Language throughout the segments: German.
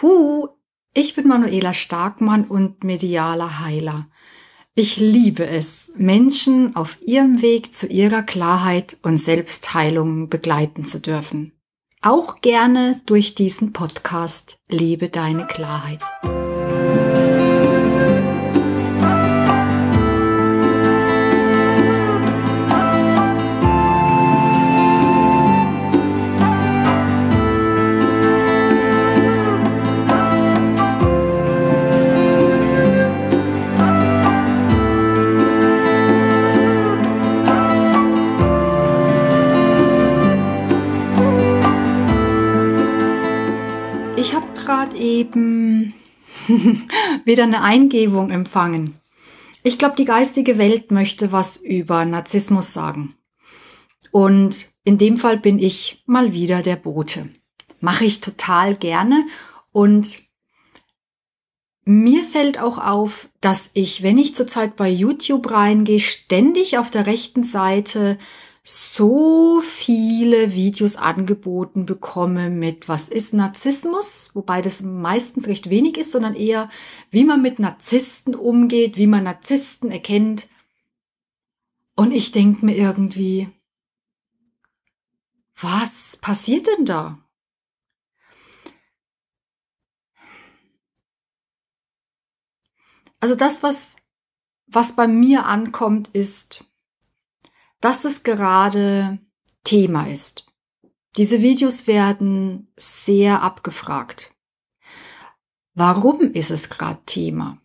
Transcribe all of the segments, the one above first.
Hu, ich bin Manuela Starkmann und medialer Heiler. Ich liebe es, Menschen auf ihrem Weg zu ihrer Klarheit und Selbstheilung begleiten zu dürfen. Auch gerne durch diesen Podcast Liebe deine Klarheit. gerade eben wieder eine Eingebung empfangen. Ich glaube, die geistige Welt möchte was über Narzissmus sagen. Und in dem Fall bin ich mal wieder der Bote. Mache ich total gerne und mir fällt auch auf, dass ich, wenn ich zurzeit bei YouTube reingehe, ständig auf der rechten Seite so viele Videos angeboten bekomme mit Was ist Narzissmus? Wobei das meistens recht wenig ist, sondern eher, wie man mit Narzissten umgeht, wie man Narzissten erkennt. Und ich denke mir irgendwie, was passiert denn da? Also das, was, was bei mir ankommt, ist, dass das gerade Thema ist. Diese Videos werden sehr abgefragt. Warum ist es gerade Thema?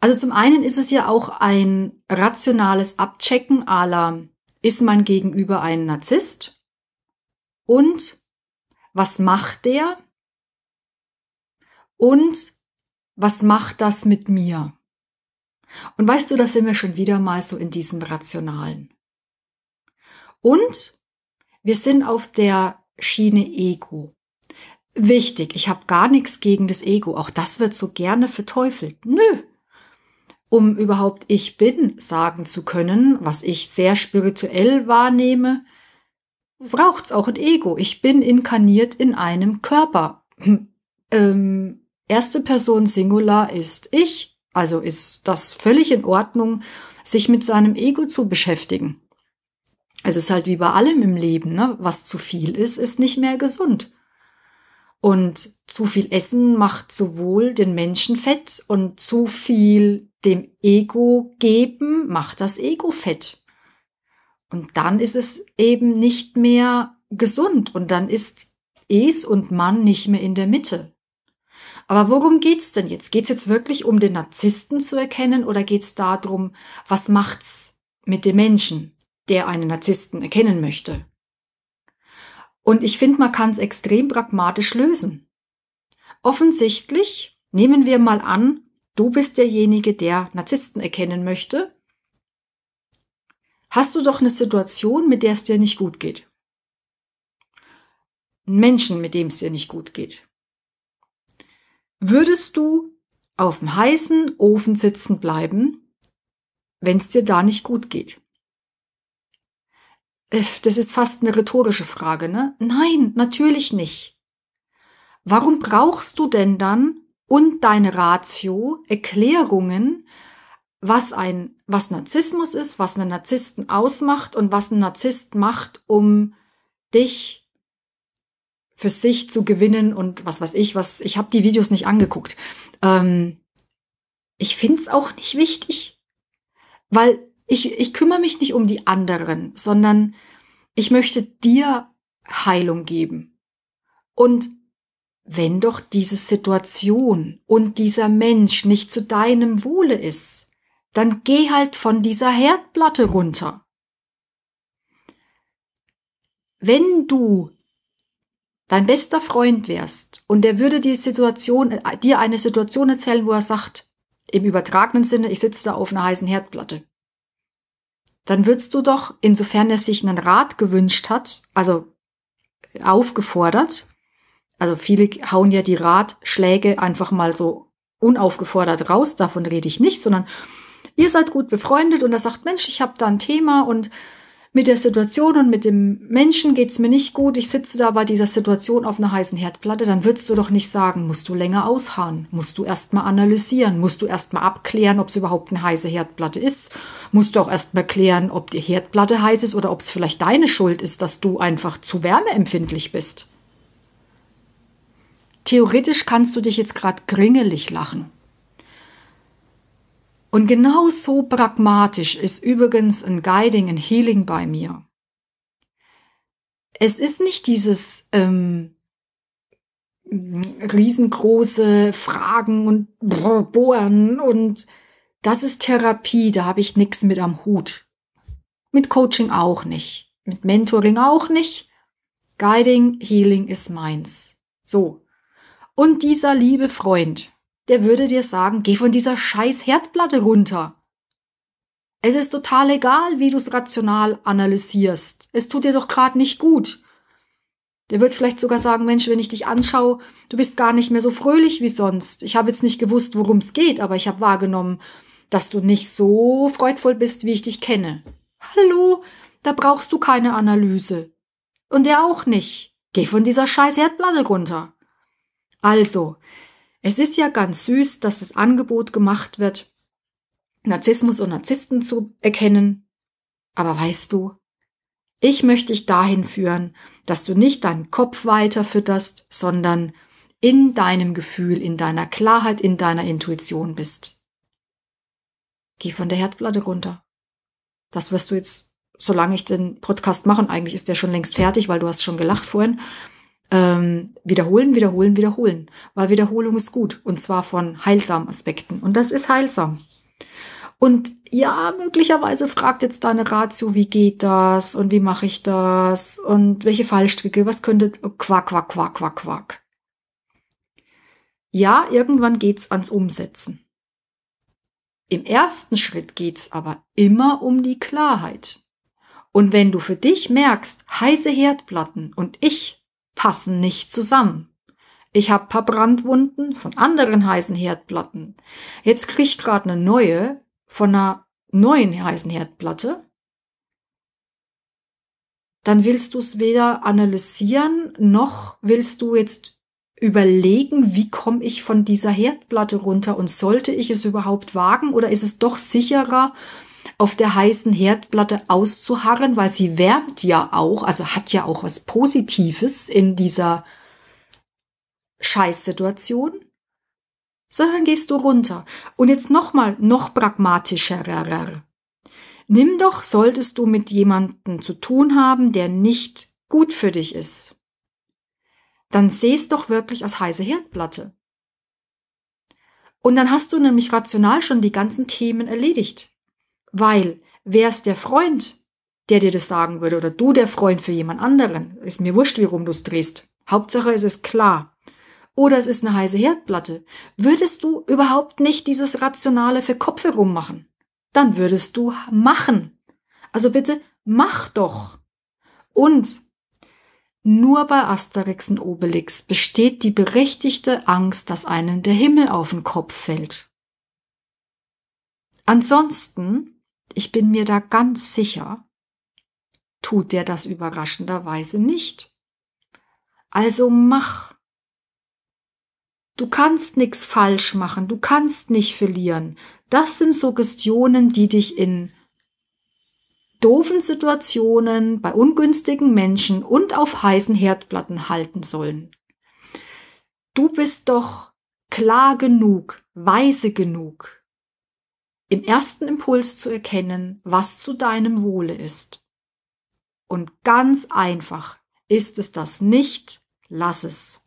Also zum einen ist es ja auch ein rationales Abchecken aller, ist man Gegenüber ein Narzisst? Und was macht der? Und was macht das mit mir? Und weißt du, da sind wir schon wieder mal so in diesem Rationalen. Und wir sind auf der Schiene Ego. Wichtig, ich habe gar nichts gegen das Ego. Auch das wird so gerne verteufelt. Nö. Um überhaupt ich bin sagen zu können, was ich sehr spirituell wahrnehme, braucht es auch ein Ego. Ich bin inkarniert in einem Körper. Hm, ähm, erste Person Singular ist ich, also ist das völlig in Ordnung, sich mit seinem Ego zu beschäftigen. Es ist halt wie bei allem im Leben, ne? was zu viel ist, ist nicht mehr gesund. Und zu viel Essen macht sowohl den Menschen fett und zu viel dem Ego geben macht das Ego fett. Und dann ist es eben nicht mehr gesund und dann ist Es und Mann nicht mehr in der Mitte. Aber worum geht's denn jetzt? Geht's jetzt wirklich um den Narzissten zu erkennen oder geht's darum, was macht's mit dem Menschen, der einen Narzissten erkennen möchte? Und ich finde, man kann es extrem pragmatisch lösen. Offensichtlich nehmen wir mal an, du bist derjenige, der Narzissten erkennen möchte. Hast du doch eine Situation, mit der es dir nicht gut geht. Menschen, mit dem es dir nicht gut geht. Würdest du auf dem heißen Ofen sitzen bleiben, wenn es dir da nicht gut geht? Äh, das ist fast eine rhetorische Frage, ne? Nein, natürlich nicht. Warum brauchst du denn dann und deine Ratio Erklärungen, was ein, was Narzissmus ist, was einen Narzissten ausmacht und was ein Narzisst macht, um dich für sich zu gewinnen und was weiß ich, was ich habe die Videos nicht angeguckt. Ähm, ich finde es auch nicht wichtig, weil ich, ich kümmere mich nicht um die anderen, sondern ich möchte dir Heilung geben. Und wenn doch diese Situation und dieser Mensch nicht zu deinem Wohle ist, dann geh halt von dieser Herdplatte runter. Wenn du dein bester Freund wärst und der würde die Situation, äh, dir eine Situation erzählen, wo er sagt, im übertragenen Sinne, ich sitze da auf einer heißen Herdplatte, dann würdest du doch, insofern er sich einen Rat gewünscht hat, also äh, aufgefordert, also viele hauen ja die Ratschläge einfach mal so unaufgefordert raus, davon rede ich nicht, sondern ihr seid gut befreundet und er sagt, Mensch, ich habe da ein Thema und mit der Situation und mit dem Menschen geht es mir nicht gut, ich sitze da bei dieser Situation auf einer heißen Herdplatte, dann würdest du doch nicht sagen, musst du länger ausharren, musst du erstmal analysieren, musst du erstmal abklären, ob es überhaupt eine heiße Herdplatte ist, musst du auch erstmal klären, ob die Herdplatte heiß ist oder ob es vielleicht deine Schuld ist, dass du einfach zu wärmeempfindlich bist. Theoretisch kannst du dich jetzt gerade gringelig lachen. Und genauso pragmatisch ist übrigens ein Guiding, ein Healing bei mir. Es ist nicht dieses ähm, riesengroße Fragen und Bohren und das ist Therapie, da habe ich nichts mit am Hut. Mit Coaching auch nicht, mit Mentoring auch nicht. Guiding, Healing ist meins. So. Und dieser liebe Freund, der würde dir sagen, geh von dieser scheiß Herdplatte runter. Es ist total egal, wie du es rational analysierst. Es tut dir doch gerade nicht gut. Der wird vielleicht sogar sagen, Mensch, wenn ich dich anschaue, du bist gar nicht mehr so fröhlich wie sonst. Ich habe jetzt nicht gewusst, worum es geht, aber ich habe wahrgenommen, dass du nicht so freudvoll bist, wie ich dich kenne. Hallo, da brauchst du keine Analyse. Und der auch nicht. Geh von dieser scheiß Herdplatte runter. Also, es ist ja ganz süß, dass das Angebot gemacht wird, Narzissmus und Narzissten zu erkennen. Aber weißt du, ich möchte dich dahin führen, dass du nicht deinen Kopf weiter fütterst, sondern in deinem Gefühl, in deiner Klarheit, in deiner Intuition bist. Geh von der Herdplatte runter. Das wirst du jetzt, solange ich den Podcast mache, und eigentlich ist der schon längst fertig, weil du hast schon gelacht vorhin, ähm, wiederholen, wiederholen, wiederholen. Weil Wiederholung ist gut und zwar von heilsamen Aspekten. Und das ist heilsam. Und ja, möglicherweise fragt jetzt deine Ratio, wie geht das und wie mache ich das und welche Fallstricke, was könnte quack, quack, quack, quack, quack. Ja, irgendwann geht's ans Umsetzen. Im ersten Schritt geht's aber immer um die Klarheit. Und wenn du für dich merkst, heiße Herdplatten und ich passen nicht zusammen. Ich habe paar Brandwunden von anderen heißen Herdplatten. Jetzt krieg ich gerade eine neue von einer neuen heißen Herdplatte. Dann willst du es weder analysieren, noch willst du jetzt überlegen, wie komme ich von dieser Herdplatte runter und sollte ich es überhaupt wagen oder ist es doch sicherer, auf der heißen Herdplatte auszuharren, weil sie wärmt ja auch, also hat ja auch was Positives in dieser Scheißsituation, sondern gehst du runter. Und jetzt nochmal, noch pragmatischerer. Nimm doch, solltest du mit jemandem zu tun haben, der nicht gut für dich ist. Dann seh's doch wirklich als heiße Herdplatte. Und dann hast du nämlich rational schon die ganzen Themen erledigt. Weil wer ist der Freund, der dir das sagen würde oder du der Freund für jemand anderen? Ist mir wurscht, wie rum du es drehst. Hauptsache es ist klar. Oder es ist eine heiße Herdplatte. Würdest du überhaupt nicht dieses Rationale für Kopf herum machen? Dann würdest du machen. Also bitte mach doch. Und nur bei Asterix und Obelix besteht die berechtigte Angst, dass einem der Himmel auf den Kopf fällt. Ansonsten ich bin mir da ganz sicher, tut der das überraschenderweise nicht. Also mach. Du kannst nichts falsch machen, du kannst nicht verlieren. Das sind Suggestionen, die dich in doofen Situationen, bei ungünstigen Menschen und auf heißen Herdplatten halten sollen. Du bist doch klar genug, weise genug im ersten Impuls zu erkennen, was zu deinem Wohle ist. Und ganz einfach, ist es das nicht, lass es.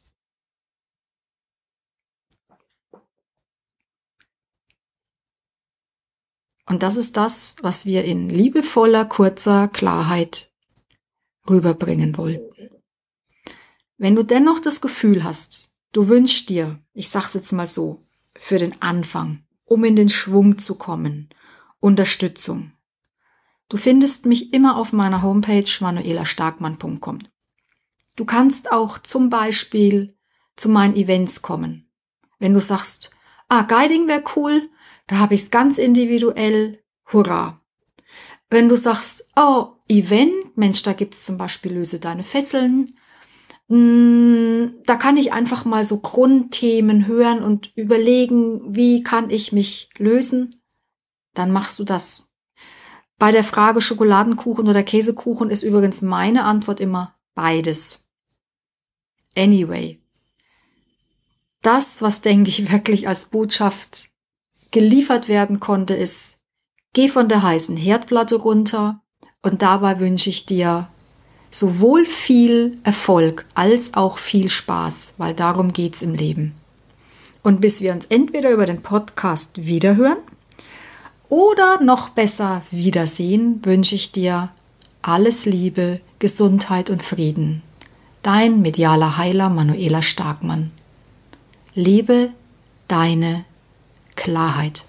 Und das ist das, was wir in liebevoller, kurzer Klarheit rüberbringen wollten. Wenn du dennoch das Gefühl hast, du wünschst dir, ich sag's jetzt mal so, für den Anfang, um in den Schwung zu kommen. Unterstützung. Du findest mich immer auf meiner Homepage manuelastarkmann.com. Du kannst auch zum Beispiel zu meinen Events kommen. Wenn du sagst, ah, Guiding wäre cool, da habe ich es ganz individuell, hurra. Wenn du sagst, oh, Event, Mensch, da gibt es zum Beispiel Löse deine Fesseln, Mm, da kann ich einfach mal so Grundthemen hören und überlegen, wie kann ich mich lösen, dann machst du das. Bei der Frage Schokoladenkuchen oder Käsekuchen ist übrigens meine Antwort immer beides. Anyway. Das, was denke ich wirklich als Botschaft geliefert werden konnte, ist, geh von der heißen Herdplatte runter und dabei wünsche ich dir sowohl viel Erfolg als auch viel Spaß, weil darum geht es im Leben. Und bis wir uns entweder über den Podcast wiederhören oder noch besser wiedersehen, wünsche ich dir alles Liebe, Gesundheit und Frieden. Dein medialer Heiler Manuela Starkmann. Lebe deine Klarheit.